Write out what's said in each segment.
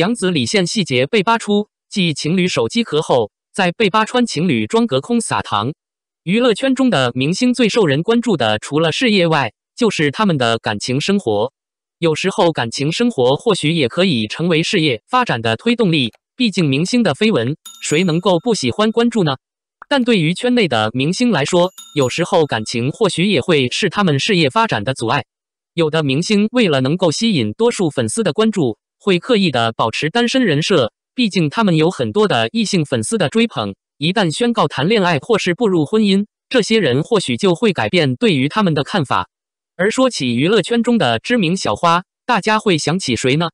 杨子李现细节被扒出，继情侣手机壳后，在被扒穿情侣装隔空撒糖。娱乐圈中的明星最受人关注的，除了事业外，就是他们的感情生活。有时候感情生活或许也可以成为事业发展的推动力，毕竟明星的绯闻，谁能够不喜欢关注呢？但对于圈内的明星来说，有时候感情或许也会是他们事业发展的阻碍。有的明星为了能够吸引多数粉丝的关注。会刻意的保持单身人设，毕竟他们有很多的异性粉丝的追捧。一旦宣告谈恋爱或是步入婚姻，这些人或许就会改变对于他们的看法。而说起娱乐圈中的知名小花，大家会想起谁呢？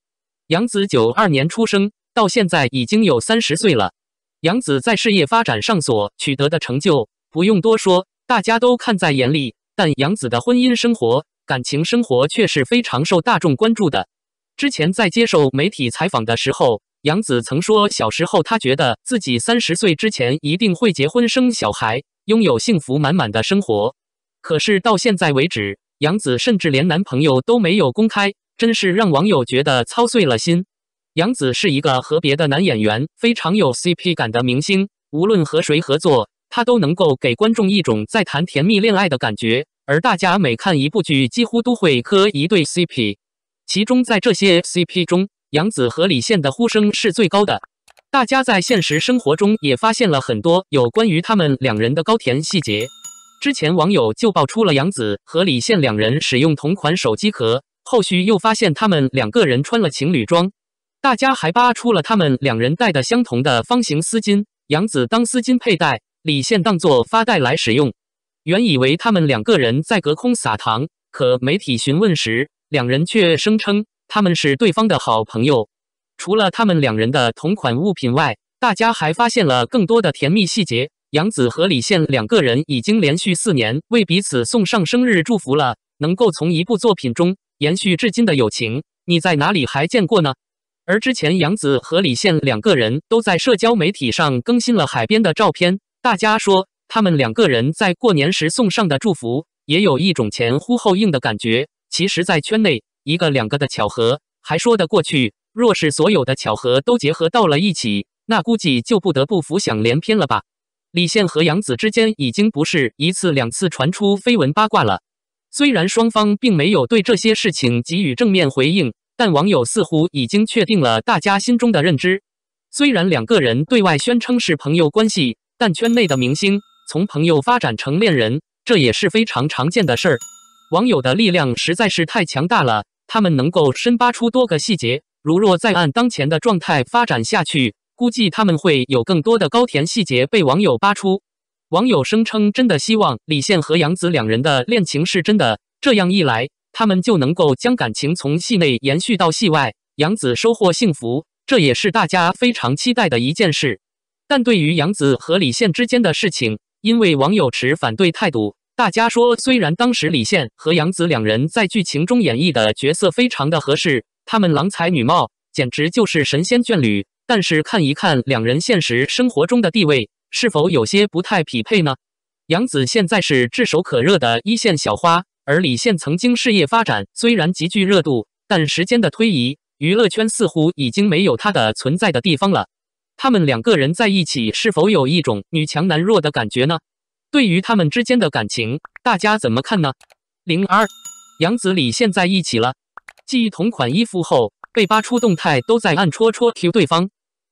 杨紫九二年出生，到现在已经有三十岁了。杨紫在事业发展上所取得的成就不用多说，大家都看在眼里。但杨紫的婚姻生活、感情生活却是非常受大众关注的。之前在接受媒体采访的时候，杨子曾说，小时候他觉得自己三十岁之前一定会结婚生小孩，拥有幸福满满的生活。可是到现在为止，杨子甚至连男朋友都没有公开，真是让网友觉得操碎了心。杨子是一个和别的男演员非常有 CP 感的明星，无论和谁合作，他都能够给观众一种在谈甜蜜恋爱的感觉，而大家每看一部剧，几乎都会磕一对 CP。其中，在这些 CP 中，杨子和李现的呼声是最高的。大家在现实生活中也发现了很多有关于他们两人的高甜细节。之前网友就爆出了杨子和李现两人使用同款手机壳，后续又发现他们两个人穿了情侣装。大家还扒出了他们两人戴的相同的方形丝巾，杨子当丝巾佩戴，李现当作发带来使用。原以为他们两个人在隔空撒糖，可媒体询问时。两人却声称他们是对方的好朋友。除了他们两人的同款物品外，大家还发现了更多的甜蜜细节。杨子和李现两个人已经连续四年为彼此送上生日祝福了。能够从一部作品中延续至今的友情，你在哪里还见过呢？而之前杨子和李现两个人都在社交媒体上更新了海边的照片，大家说他们两个人在过年时送上的祝福也有一种前呼后应的感觉。其实，在圈内，一个两个的巧合还说得过去。若是所有的巧合都结合到了一起，那估计就不得不浮想联翩了吧。李现和杨紫之间已经不是一次两次传出绯闻八卦了。虽然双方并没有对这些事情给予正面回应，但网友似乎已经确定了大家心中的认知。虽然两个人对外宣称是朋友关系，但圈内的明星从朋友发展成恋人，这也是非常常见的事儿。网友的力量实在是太强大了，他们能够深扒出多个细节。如若再按当前的状态发展下去，估计他们会有更多的高甜细节被网友扒出。网友声称真的希望李现和杨紫两人的恋情是真的，这样一来，他们就能够将感情从戏内延续到戏外，杨紫收获幸福，这也是大家非常期待的一件事。但对于杨紫和李现之间的事情，因为网友持反对态度。大家说，虽然当时李现和杨紫两人在剧情中演绎的角色非常的合适，他们郎才女貌，简直就是神仙眷侣。但是看一看两人现实生活中的地位，是否有些不太匹配呢？杨紫现在是炙手可热的一线小花，而李现曾经事业发展虽然极具热度，但时间的推移，娱乐圈似乎已经没有他的存在的地方了。他们两个人在一起，是否有一种女强男弱的感觉呢？对于他们之间的感情，大家怎么看呢？零二，杨紫李现在一起了，继同款衣服后被扒出动态，都在暗戳戳 Q 对方。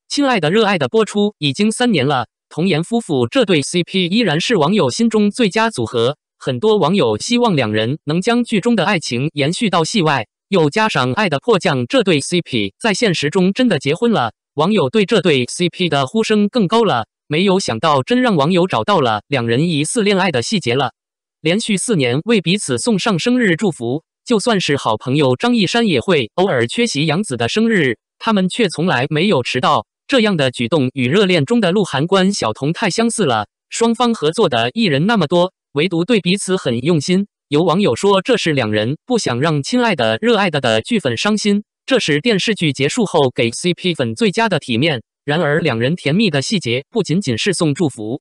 亲爱的，热爱的播出已经三年了，童颜夫妇这对 C P 依然是网友心中最佳组合。很多网友希望两人能将剧中的爱情延续到戏外，又加上《爱的迫降》这对 C P 在现实中真的结婚了，网友对这对 C P 的呼声更高了。没有想到，真让网友找到了两人疑似恋爱的细节了。连续四年为彼此送上生日祝福，就算是好朋友张一山也会偶尔缺席杨子的生日，他们却从来没有迟到。这样的举动与热恋中的鹿晗关晓彤太相似了。双方合作的艺人那么多，唯独对彼此很用心。有网友说，这是两人不想让亲爱的、热爱的的剧粉伤心，这是电视剧结束后给 CP 粉最佳的体面。然而，两人甜蜜的细节不仅仅是送祝福。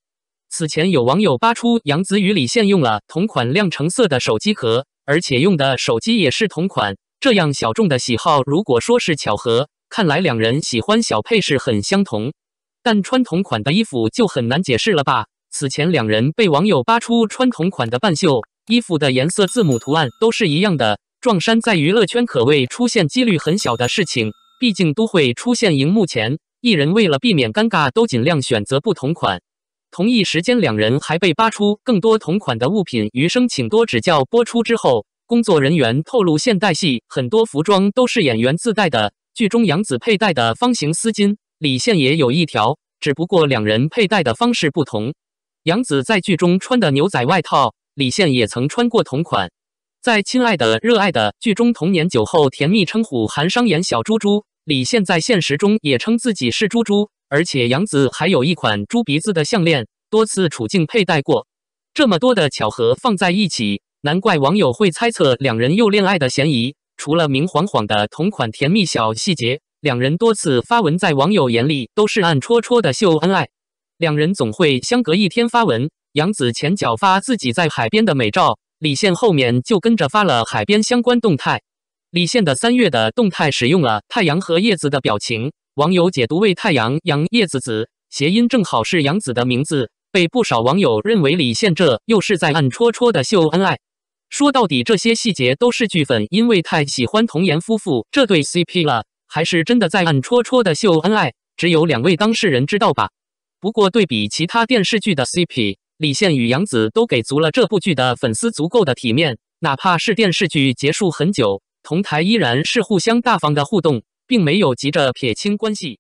此前有网友扒出杨紫与李现用了同款亮橙色的手机壳，而且用的手机也是同款。这样小众的喜好，如果说是巧合，看来两人喜欢小配饰很相同。但穿同款的衣服就很难解释了吧？此前两人被网友扒出穿同款的半袖，衣服的颜色、字母图案都是一样的，撞衫在娱乐圈可谓出现几率很小的事情，毕竟都会出现荧幕前。艺人为了避免尴尬，都尽量选择不同款。同一时间，两人还被扒出更多同款的物品。余生请多指教播出之后，工作人员透露，现代戏很多服装都是演员自带的。剧中杨紫佩戴的方形丝巾，李现也有一条，只不过两人佩戴的方式不同。杨紫在剧中穿的牛仔外套，李现也曾穿过同款。在亲爱的，热爱的剧中，童年酒后甜蜜称呼韩商言“小猪猪”。李现在现实中也称自己是猪猪，而且杨子还有一款猪鼻子的项链，多次出镜佩戴过。这么多的巧合放在一起，难怪网友会猜测两人又恋爱的嫌疑。除了明晃晃的同款甜蜜小细节，两人多次发文，在网友眼里都是暗戳戳的秀恩爱。两人总会相隔一天发文，杨子前脚发自己在海边的美照，李现后面就跟着发了海边相关动态。李现的三月的动态使用了太阳和叶子的表情，网友解读为“太阳阳叶子子”，谐音正好是杨子的名字，被不少网友认为李现这又是在暗戳戳的秀恩爱。说到底，这些细节都是剧粉因为太喜欢童颜夫妇这对 CP 了，还是真的在暗戳戳的秀恩爱，只有两位当事人知道吧。不过对比其他电视剧的 CP，李现与杨子都给足了这部剧的粉丝足够的体面，哪怕是电视剧结束很久。同台依然是互相大方的互动，并没有急着撇清关系。